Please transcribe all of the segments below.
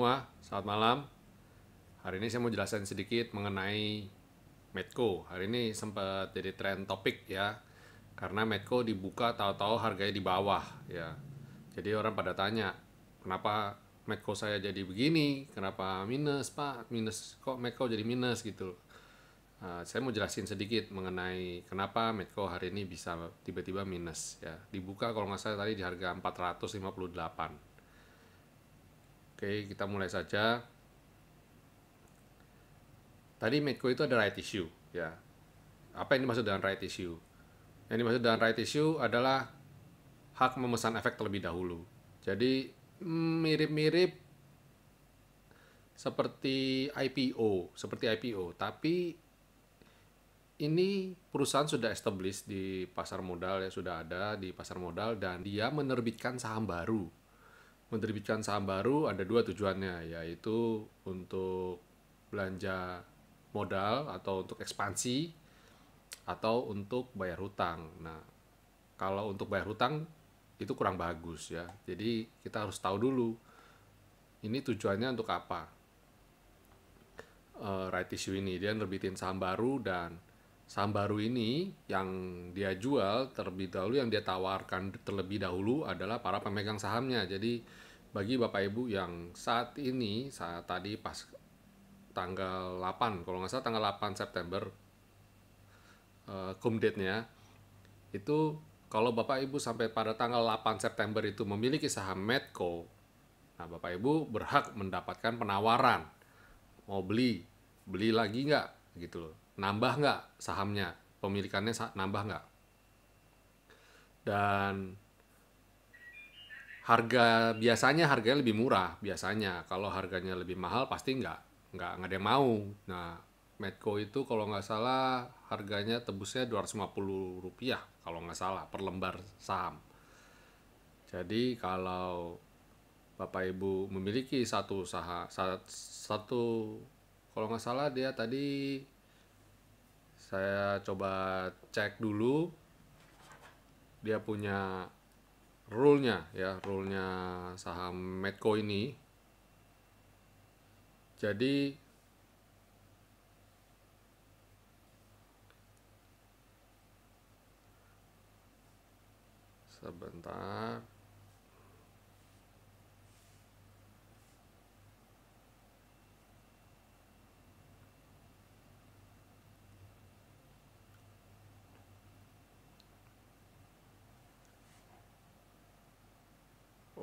semua, selamat malam. Hari ini saya mau jelaskan sedikit mengenai Medco. Hari ini sempat jadi trend topik ya, karena Medco dibuka tahu-tahu harganya di bawah ya. Jadi orang pada tanya, kenapa Medco saya jadi begini? Kenapa minus pak? Minus kok Medco jadi minus gitu? Uh, saya mau jelasin sedikit mengenai kenapa Medco hari ini bisa tiba-tiba minus ya. Dibuka kalau nggak salah tadi di harga 458. Oke, kita mulai saja. Tadi Medco itu ada right issue, ya. Apa yang dimaksud dengan right issue? Yang dimaksud dengan right issue adalah hak memesan efek terlebih dahulu. Jadi mirip-mirip seperti IPO, seperti IPO, tapi ini perusahaan sudah established di pasar modal ya sudah ada di pasar modal dan dia menerbitkan saham baru menerbitkan saham baru ada dua tujuannya, yaitu untuk belanja modal atau untuk ekspansi atau untuk bayar hutang. Nah, kalau untuk bayar hutang itu kurang bagus ya. Jadi kita harus tahu dulu ini tujuannya untuk apa. E, eh, right issue ini dia nerbitin saham baru dan saham baru ini yang dia jual terlebih dahulu yang dia tawarkan terlebih dahulu adalah para pemegang sahamnya. Jadi bagi Bapak Ibu yang saat ini saat tadi pas tanggal 8 kalau nggak salah tanggal 8 September uh, eh, kumdetnya itu kalau Bapak Ibu sampai pada tanggal 8 September itu memiliki saham Medco nah Bapak Ibu berhak mendapatkan penawaran mau beli beli lagi nggak gitu loh nambah nggak sahamnya pemilikannya nambah nggak dan harga biasanya harganya lebih murah biasanya kalau harganya lebih mahal pasti nggak nggak nggak ada yang mau nah Medco itu kalau nggak salah harganya tebusnya 250 rupiah kalau nggak salah per lembar saham jadi kalau Bapak Ibu memiliki satu usaha satu kalau nggak salah dia tadi saya coba cek dulu dia punya rule-nya ya, rule-nya saham Medco ini. Jadi sebentar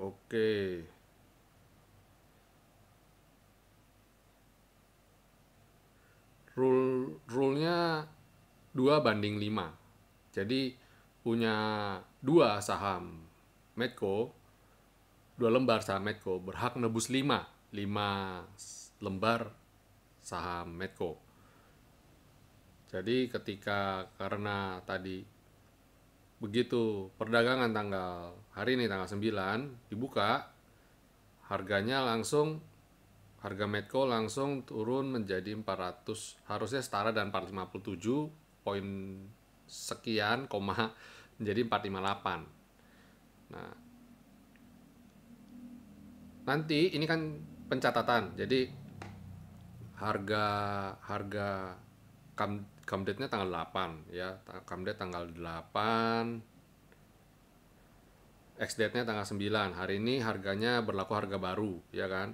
Oke. Rule rule-nya 2 banding 5. Jadi punya dua saham Medco, dua lembar saham Medco berhak nebus 5, 5 lembar saham Medco. Jadi ketika karena tadi begitu perdagangan tanggal hari ini tanggal 9 dibuka harganya langsung harga Medco langsung turun menjadi 400 harusnya setara dan 457 poin sekian koma menjadi 458 nah nanti ini kan pencatatan jadi harga harga nya tanggal 8 ya. Kamdet tanggal 8 X-date-nya tanggal 9. Hari ini harganya berlaku harga baru, ya kan?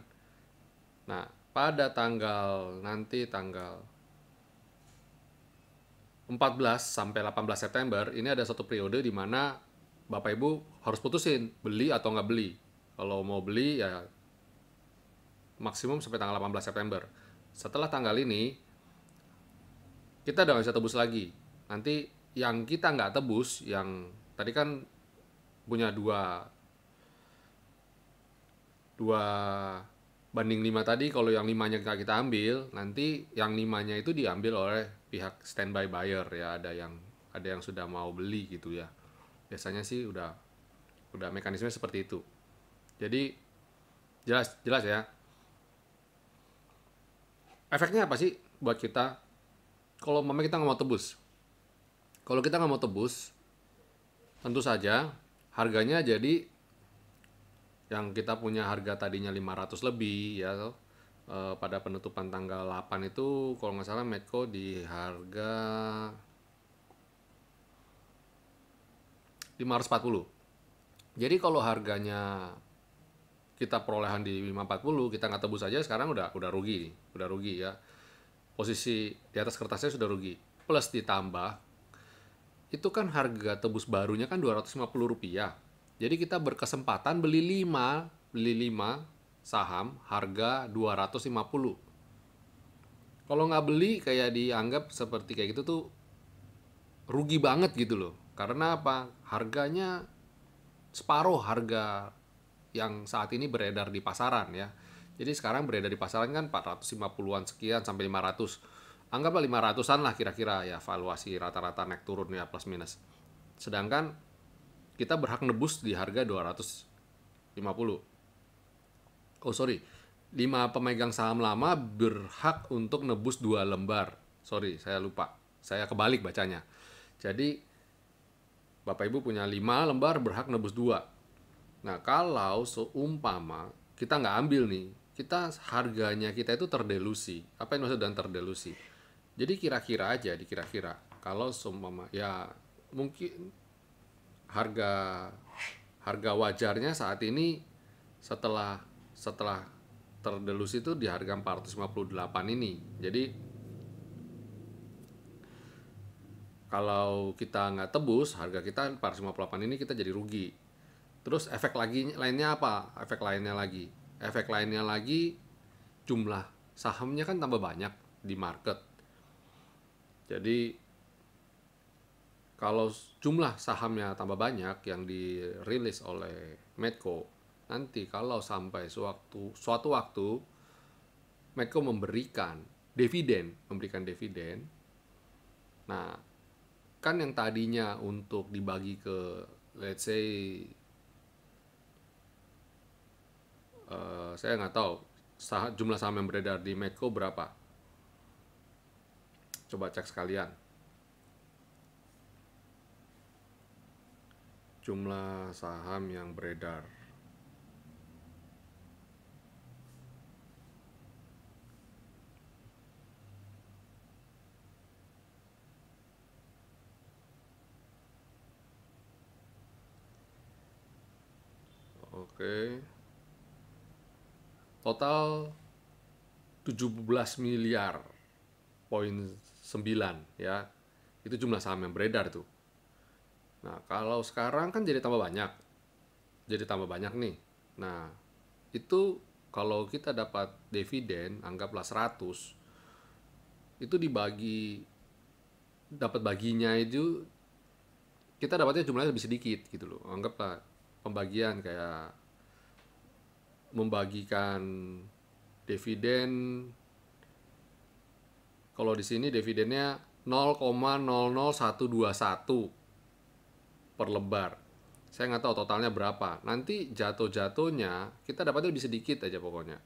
Nah, pada tanggal nanti tanggal 14 sampai 18 September ini ada satu periode di mana Bapak Ibu harus putusin beli atau nggak beli. Kalau mau beli ya maksimum sampai tanggal 18 September. Setelah tanggal ini kita udah nggak bisa tebus lagi nanti yang kita nggak tebus yang tadi kan punya dua dua banding lima tadi kalau yang limanya nggak kita ambil nanti yang limanya itu diambil oleh pihak standby buyer ya ada yang ada yang sudah mau beli gitu ya biasanya sih udah udah mekanisme seperti itu jadi jelas jelas ya efeknya apa sih buat kita kalau mama kita nggak mau tebus kalau kita nggak mau tebus tentu saja harganya jadi yang kita punya harga tadinya 500 lebih ya e, pada penutupan tanggal 8 itu kalau nggak salah Medco di harga 540 jadi kalau harganya kita perolehan di 540 kita nggak tebus saja, sekarang udah udah rugi udah rugi ya posisi di atas kertasnya sudah rugi plus ditambah itu kan harga tebus barunya kan 250 rupiah jadi kita berkesempatan beli 5 beli 5 saham harga 250 kalau nggak beli kayak dianggap seperti kayak gitu tuh rugi banget gitu loh karena apa harganya separuh harga yang saat ini beredar di pasaran ya jadi sekarang beredar di pasaran kan 450-an sekian sampai 500. Anggaplah 500-an lah kira-kira ya valuasi rata-rata naik turun ya plus minus. Sedangkan kita berhak nebus di harga 250. Oh sorry, 5 pemegang saham lama berhak untuk nebus dua lembar. Sorry, saya lupa. Saya kebalik bacanya. Jadi Bapak Ibu punya 5 lembar berhak nebus dua. Nah, kalau seumpama kita nggak ambil nih kita harganya kita itu terdelusi. Apa yang maksud dan terdelusi? Jadi kira-kira aja, dikira-kira. Kalau seumpama ya mungkin harga harga wajarnya saat ini setelah setelah terdelusi itu di harga 458 ini. Jadi kalau kita nggak tebus harga kita 458 ini kita jadi rugi. Terus efek lagi lainnya apa? Efek lainnya lagi efek lainnya lagi jumlah sahamnya kan tambah banyak di market. Jadi kalau jumlah sahamnya tambah banyak yang dirilis oleh Medco, nanti kalau sampai suatu suatu waktu Medco memberikan dividen, memberikan dividen. Nah, kan yang tadinya untuk dibagi ke let's say Eh, saya nggak tahu sah jumlah saham yang beredar di Medco berapa. Coba cek sekalian. Jumlah saham yang beredar. Oke. Okay total 17 miliar poin 9 ya itu jumlah saham yang beredar tuh nah kalau sekarang kan jadi tambah banyak jadi tambah banyak nih nah itu kalau kita dapat dividen anggaplah 100 itu dibagi dapat baginya itu kita dapatnya jumlahnya lebih sedikit gitu loh anggaplah pembagian kayak membagikan dividen kalau di sini dividennya 0,00121 per lembar Saya nggak tahu totalnya berapa. Nanti jatuh-jatuhnya kita dapatnya lebih sedikit aja pokoknya.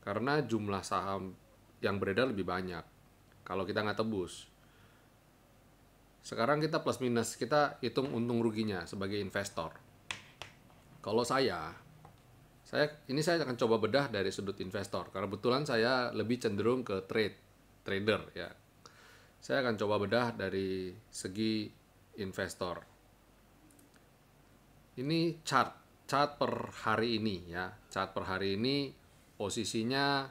Karena jumlah saham yang beredar lebih banyak. Kalau kita nggak tebus. Sekarang kita plus minus, kita hitung untung ruginya sebagai investor. Kalau saya, saya ini saya akan coba bedah dari sudut investor karena kebetulan saya lebih cenderung ke trade, trader ya. Saya akan coba bedah dari segi investor. Ini chart, chart per hari ini ya. Chart per hari ini posisinya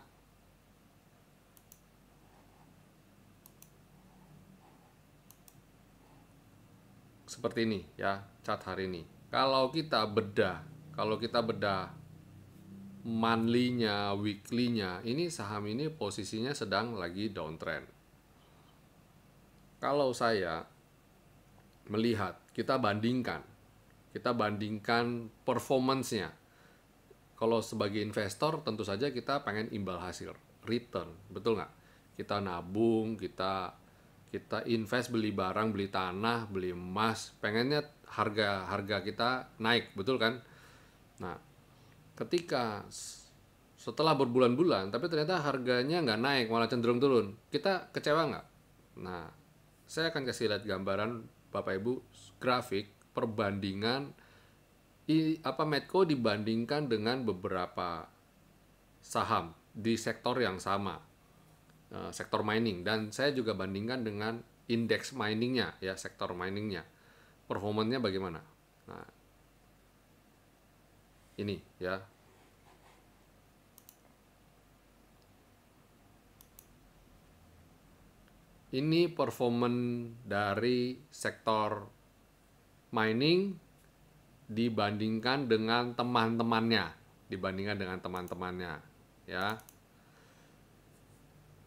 seperti ini ya, chart hari ini. Kalau kita bedah, kalau kita bedah monthly-nya, weekly-nya, ini saham ini posisinya sedang lagi downtrend. Kalau saya melihat, kita bandingkan. Kita bandingkan performance-nya. Kalau sebagai investor tentu saja kita pengen imbal hasil, return, betul nggak? Kita nabung, kita kita invest beli barang, beli tanah, beli emas, pengennya harga harga kita naik, betul kan? Nah, ketika setelah berbulan-bulan, tapi ternyata harganya nggak naik, malah cenderung turun, kita kecewa nggak? Nah, saya akan kasih lihat gambaran Bapak Ibu grafik perbandingan i, apa Medco dibandingkan dengan beberapa saham di sektor yang sama Eh, sektor mining dan saya juga bandingkan dengan indeks miningnya ya sektor miningnya performanya bagaimana nah ini ya ini performan dari sektor mining dibandingkan dengan teman-temannya dibandingkan dengan teman-temannya ya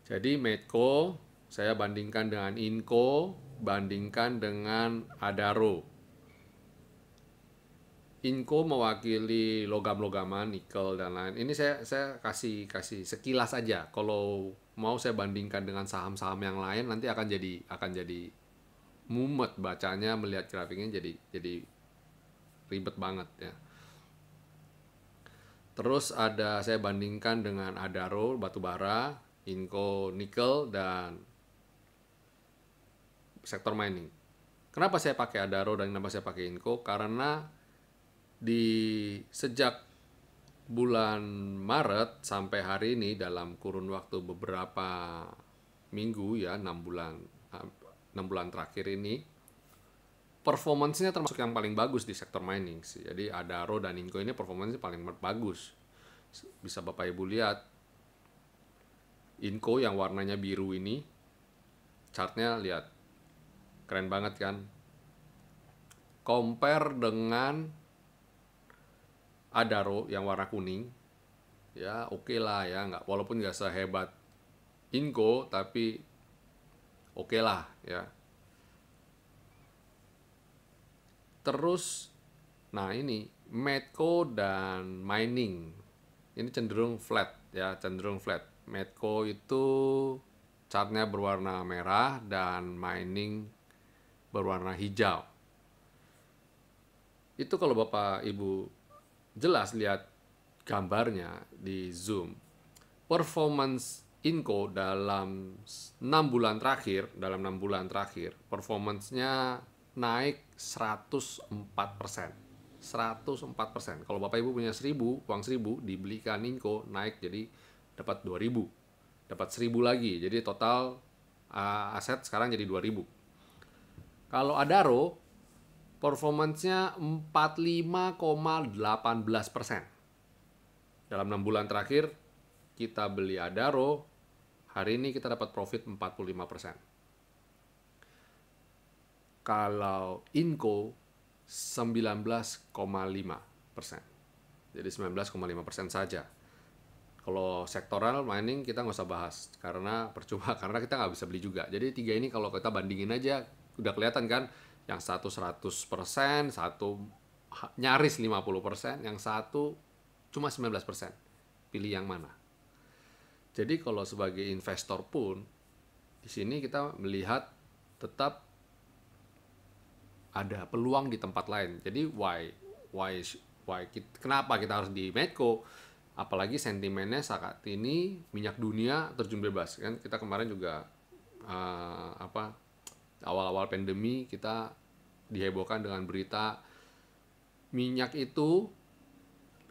jadi Medco saya bandingkan dengan Inco, bandingkan dengan Adaro. Inco mewakili logam-logaman, nikel dan lain. Ini saya saya kasih kasih sekilas aja. Kalau mau saya bandingkan dengan saham-saham yang lain nanti akan jadi akan jadi mumet bacanya melihat grafiknya jadi jadi ribet banget ya. Terus ada saya bandingkan dengan Adaro batu bara, Inco Nickel dan sektor mining. Kenapa saya pakai Adaro dan kenapa saya pakai Inco? Karena di sejak bulan Maret sampai hari ini dalam kurun waktu beberapa minggu ya 6 bulan 6 bulan terakhir ini performancenya termasuk yang paling bagus di sektor mining sih. Jadi Adaro dan Inco ini performancenya paling bagus. Bisa Bapak Ibu lihat Inko yang warnanya biru ini chartnya lihat keren banget kan compare dengan Adaro yang warna kuning ya oke okay lah ya nggak walaupun nggak sehebat Inko tapi oke okay lah ya terus nah ini Medco dan mining ini cenderung flat ya cenderung flat Medco itu catnya berwarna merah dan mining berwarna hijau. Itu kalau Bapak Ibu jelas lihat gambarnya di Zoom. Performance Inco dalam 6 bulan terakhir, dalam 6 bulan terakhir, performance-nya naik 104%. 104%. Kalau Bapak Ibu punya 1000, uang 1000 dibelikan Inco naik jadi dapat 2000, dapat 1000 lagi. Jadi total uh, aset sekarang jadi 2000. Kalau Adaro performancenya 45,18 persen. Dalam enam bulan terakhir, kita beli Adaro, hari ini kita dapat profit 45 persen. Kalau Inco, 19,5 persen. Jadi 19,5 persen saja kalau sektoral mining kita nggak usah bahas karena percuma karena kita nggak bisa beli juga. Jadi tiga ini kalau kita bandingin aja udah kelihatan kan yang satu 100 persen, satu nyaris 50 persen, yang satu cuma 19 persen. Pilih yang mana? Jadi kalau sebagai investor pun di sini kita melihat tetap ada peluang di tempat lain. Jadi why why why kenapa kita harus di Medco? apalagi sentimennya saat ini minyak dunia terjun bebas kan kita kemarin juga uh, apa awal-awal pandemi kita dihebohkan dengan berita minyak itu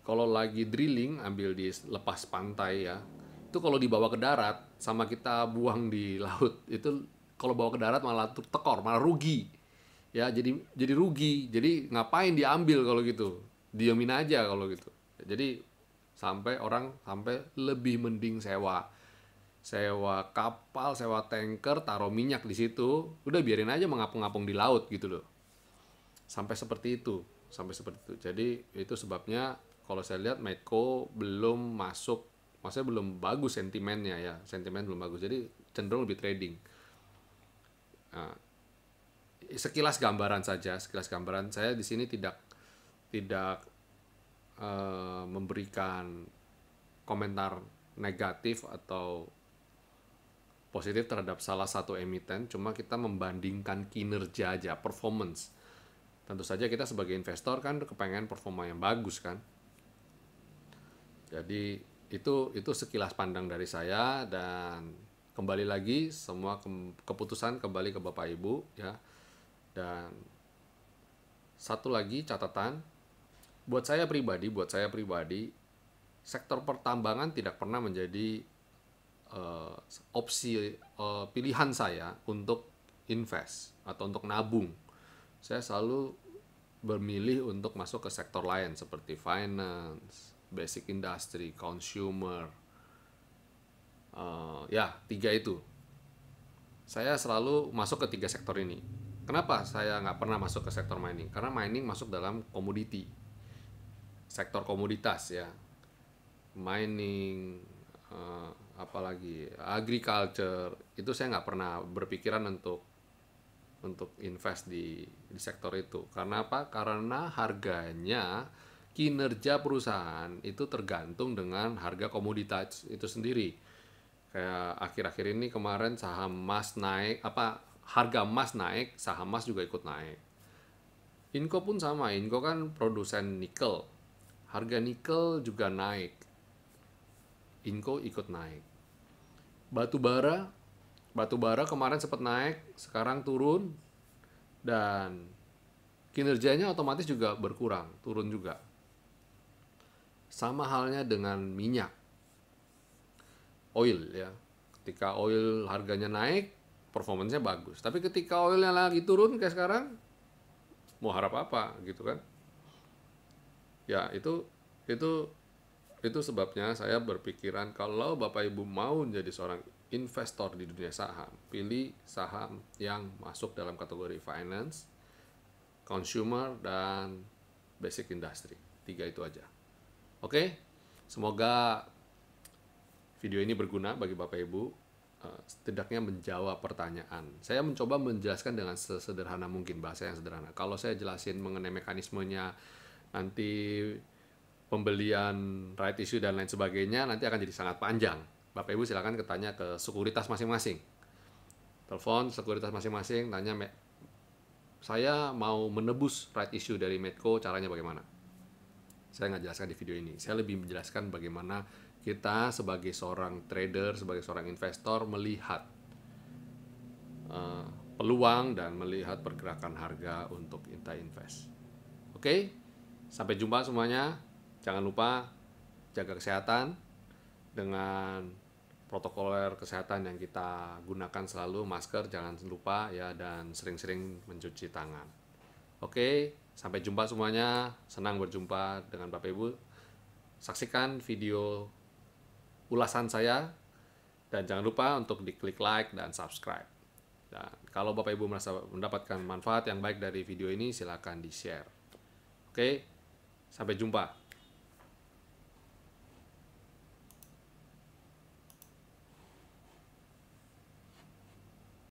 kalau lagi drilling ambil di lepas pantai ya itu kalau dibawa ke darat sama kita buang di laut itu kalau bawa ke darat malah tekor malah rugi ya jadi jadi rugi jadi ngapain diambil kalau gitu diamin aja kalau gitu jadi sampai orang sampai lebih mending sewa sewa kapal, sewa tanker, taruh minyak di situ, udah biarin aja mengapung-apung di laut gitu loh. Sampai seperti itu, sampai seperti itu. Jadi itu sebabnya kalau saya lihat Medco belum masuk, maksudnya belum bagus sentimennya ya, sentimen belum bagus. Jadi cenderung lebih trading. Nah, sekilas gambaran saja, sekilas gambaran saya di sini tidak tidak Eh, memberikan komentar negatif atau positif terhadap salah satu emiten, cuma kita membandingkan kinerja aja, performance. Tentu saja kita sebagai investor kan kepengen performa yang bagus kan. Jadi itu itu sekilas pandang dari saya dan kembali lagi semua ke, keputusan kembali ke Bapak Ibu ya. Dan satu lagi catatan buat saya pribadi, buat saya pribadi, sektor pertambangan tidak pernah menjadi uh, opsi uh, pilihan saya untuk invest atau untuk nabung. Saya selalu bermilih untuk masuk ke sektor lain seperti finance, basic industry, consumer. Uh, ya, tiga itu. Saya selalu masuk ke tiga sektor ini. Kenapa saya nggak pernah masuk ke sektor mining? Karena mining masuk dalam komoditi sektor komoditas ya mining uh, apalagi agriculture itu saya nggak pernah berpikiran untuk untuk invest di, di sektor itu karena apa karena harganya kinerja perusahaan itu tergantung dengan harga komoditas itu sendiri kayak akhir-akhir ini kemarin saham emas naik apa harga emas naik saham emas juga ikut naik Inco pun sama Inco kan produsen nikel Harga nikel juga naik. inko ikut naik. Batu bara, batu bara kemarin sempat naik, sekarang turun dan kinerjanya otomatis juga berkurang, turun juga. Sama halnya dengan minyak. Oil ya. Ketika oil harganya naik, performanya bagus. Tapi ketika oilnya lagi turun kayak sekarang, mau harap apa gitu kan? ya itu itu itu sebabnya saya berpikiran kalau Bapak Ibu mau menjadi seorang investor di dunia saham, pilih saham yang masuk dalam kategori finance, consumer, dan basic industry. Tiga itu aja. Oke, semoga video ini berguna bagi Bapak Ibu, eh, setidaknya menjawab pertanyaan. Saya mencoba menjelaskan dengan sesederhana mungkin, bahasa yang sederhana. Kalau saya jelasin mengenai mekanismenya, nanti pembelian right issue dan lain sebagainya nanti akan jadi sangat panjang. Bapak Ibu silakan ketanya ke sekuritas masing-masing. Telepon sekuritas masing-masing, tanya saya mau menebus right issue dari Medco, caranya bagaimana? Saya nggak jelaskan di video ini. Saya lebih menjelaskan bagaimana kita sebagai seorang trader, sebagai seorang investor melihat uh, peluang dan melihat pergerakan harga untuk kita invest. Oke? Okay? Sampai jumpa semuanya. Jangan lupa jaga kesehatan dengan protokol kesehatan yang kita gunakan selalu masker jangan lupa ya dan sering-sering mencuci tangan. Oke, sampai jumpa semuanya. Senang berjumpa dengan Bapak Ibu. Saksikan video ulasan saya dan jangan lupa untuk diklik like dan subscribe. Dan kalau Bapak Ibu merasa mendapatkan manfaat yang baik dari video ini silakan di-share. Oke, Sampai jumpa.